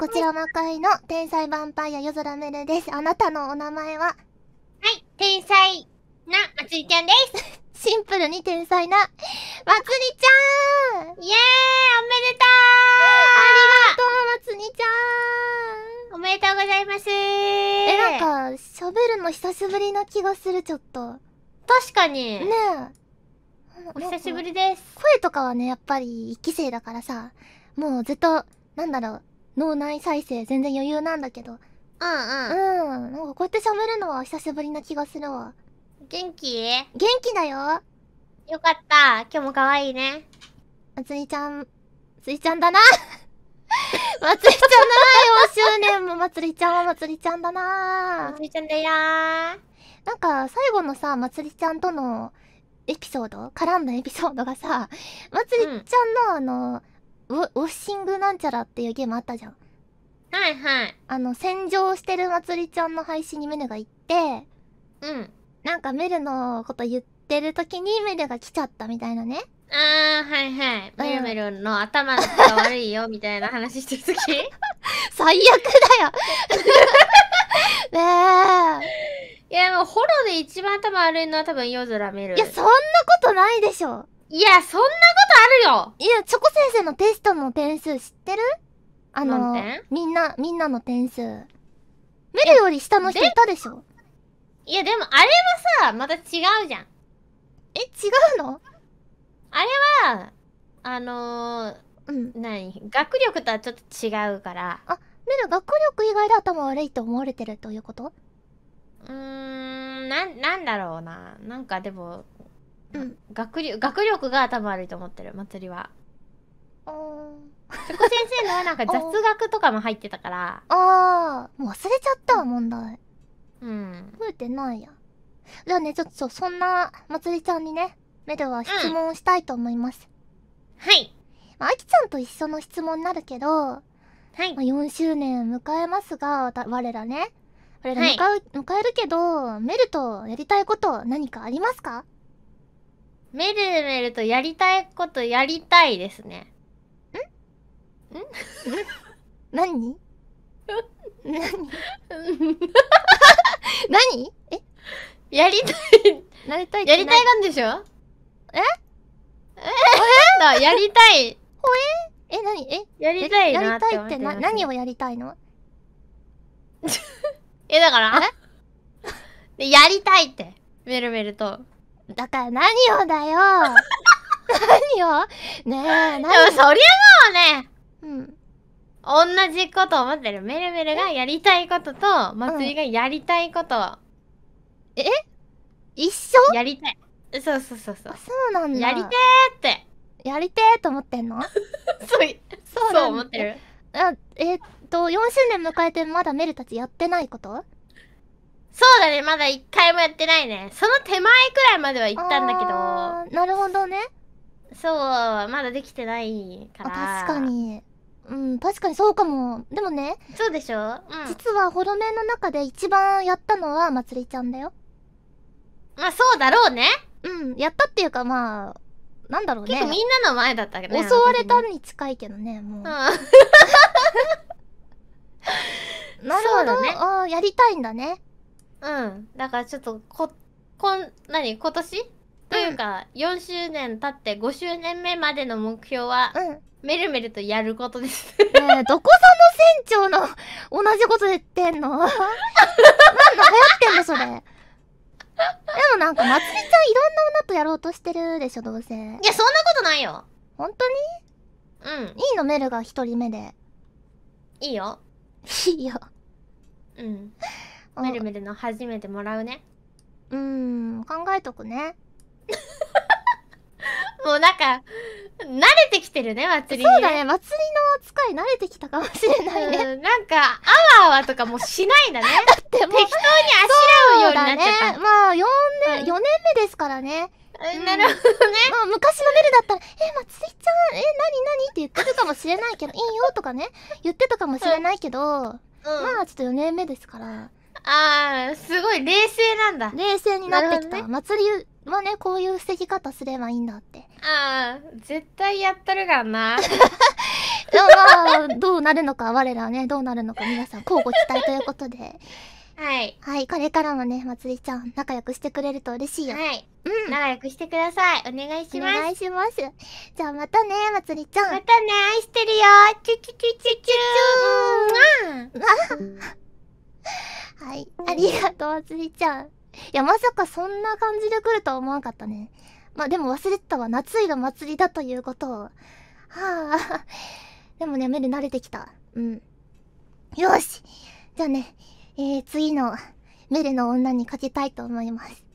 こちら魔界の天才ヴァンパイア夜空メルです。あなたのお名前ははい、天才なまつりちゃんです。シンプルに天才なまつりちゃんイェーイおめでとうありがとうまつりちゃんおめでとうございますえ、なんか、喋るの久しぶりな気がする、ちょっと。確かに。ねえ。お久しぶりです。声とかはね、やっぱり一期生だからさ、もうずっと、なんだろう、脳内再生全然余裕なんだけどうんうんうんなんかこうやって喋るのは久しぶりな気がするわ元気元気だよよかった今日も可愛いねまつりちゃんつりちゃんだなまつりちゃんだな4周年もまつりちゃんはまつりちゃんだなまつりちゃんだよなんか最後のさまつりちゃんとのエピソード絡んだエピソードがさまつりちゃんのあの、うんウォッシングなんちゃらっていうゲームあったじゃん。はいはい。あの、戦場してるまつりちゃんの配信にメルが行って、うん。なんかメルのこと言ってる時にメルが来ちゃったみたいなね。あー、はいはい。メルメルの頭が悪いよ、みたいな話してる時 最悪だよ ねえ。いや、もうホロで一番頭悪いのは多分夜空メル。いや、そんなことないでしょ。いや、そんなことあるよいや、チョコ先生のテストの点数知ってるあの、みんな、みんなの点数。メルより下の人いたでしょいや、でもあれはさ、また違うじゃん。え、違うのあれは、あのー、うん。何学力とはちょっと違うから。あ、メル学力以外で頭悪いと思われてるということうーん、な、なんだろうな。なんかでも、うん学力学力が多分悪いと思ってる祭りはうん、チョコ先生のなんか雑学とかも入ってたから ああもう忘れちゃった問題うん覚えてないやじゃあねちょっとそんなまつりちゃんにねメでは質問したいと思います、うん、はいまあ、きちゃんと一緒の質問になるけど、はい。まあ、4周年迎えますが、我らね。我ら迎,、はい、迎えるけど、メルとやりたいこと何かありますかメルメルとやりたいことやりたいですね。んん何何何えやりたいなりたいやりたいなんでしょえええやりたいほええ何えやりたいなやりたいってな何をやりたいの えだからでやりたいってメルメルとだから何をだよ 何をねえ何でもそりゃもうねうん同じこと思ってるメルメルがやりたいことと祭りがやりたいこと、うん、え一緒やりたいそうそうそうそうそうなんだやりてってやりてーと思ってんの そうそう思ってるあえー、っと4周年迎えてまだメルたちやってないことそうだね、まだ一回もやってないね。その手前くらいまでは行ったんだけど。なるほどね。そう、まだできてないから。確かに。うん、確かにそうかも。でもね。そうでしょ、うん、実は、ホロメンの中で一番やったのは、まつりちゃんだよ。まあ、そうだろうね。うん、やったっていうか、まあ、なんだろうね。結構みんなの前だったけどね。襲われたに近いけどね、もう。うん、なるほどね。ああ、やりたいんだね。うんだからちょっとここん何今年、うん、というか4周年経って5周年目までの目標は、うん、メルメルとやることですねえどこさの船長の同じこと言ってんの なんか流行ってんのそれでもなんか、まつりちゃんいろんな女とやろうとしてるでしょ、どうせ。いや、そんなことないよ。本当にうん。いいの、メルが一人目で。いいよ。いいよ。うん。メルメルの初めてもらうねうん考えとくね もうなんか慣れてきてるね祭りそうだね祭りの扱い慣れてきたかもしれないねんなんかあわあわとかもしないんだね だってもう適当にあしらうようになっちゃった、ね、まあ4年、うん、4年目ですからねなるほどね。まあ、昔のメルだったら、え、まつりちゃん、え、なになにって言ってるかもしれないけど、いいよとかね、言ってたかもしれないけど、うん、まあ、ちょっと4年目ですから、あーすごい冷静なんだ冷静になってきた、ね、祭りはねこういう防ぎ方すればいいんだってああ絶対やったるがんなでもまあどうなるのか我らねどうなるのか皆さん交互期待ということではい。はい、これからもね、まつりちゃん、仲良くしてくれると嬉しいよ。はい。うん。仲良くしてください。お願いします。お願いします。じゃあまたね、まつりちゃん。またね、愛してるよ。チュチュチュチュチュー。ありがとう、つりちゃん。いや、まさかそんな感じで来るとは思わんかったね。まあでも忘れてたわ。夏井の祭りだということを。はあ。でもね、目で慣れてきた。うん。よしじゃあね、えー、次の、メルの女にかけたいと思います。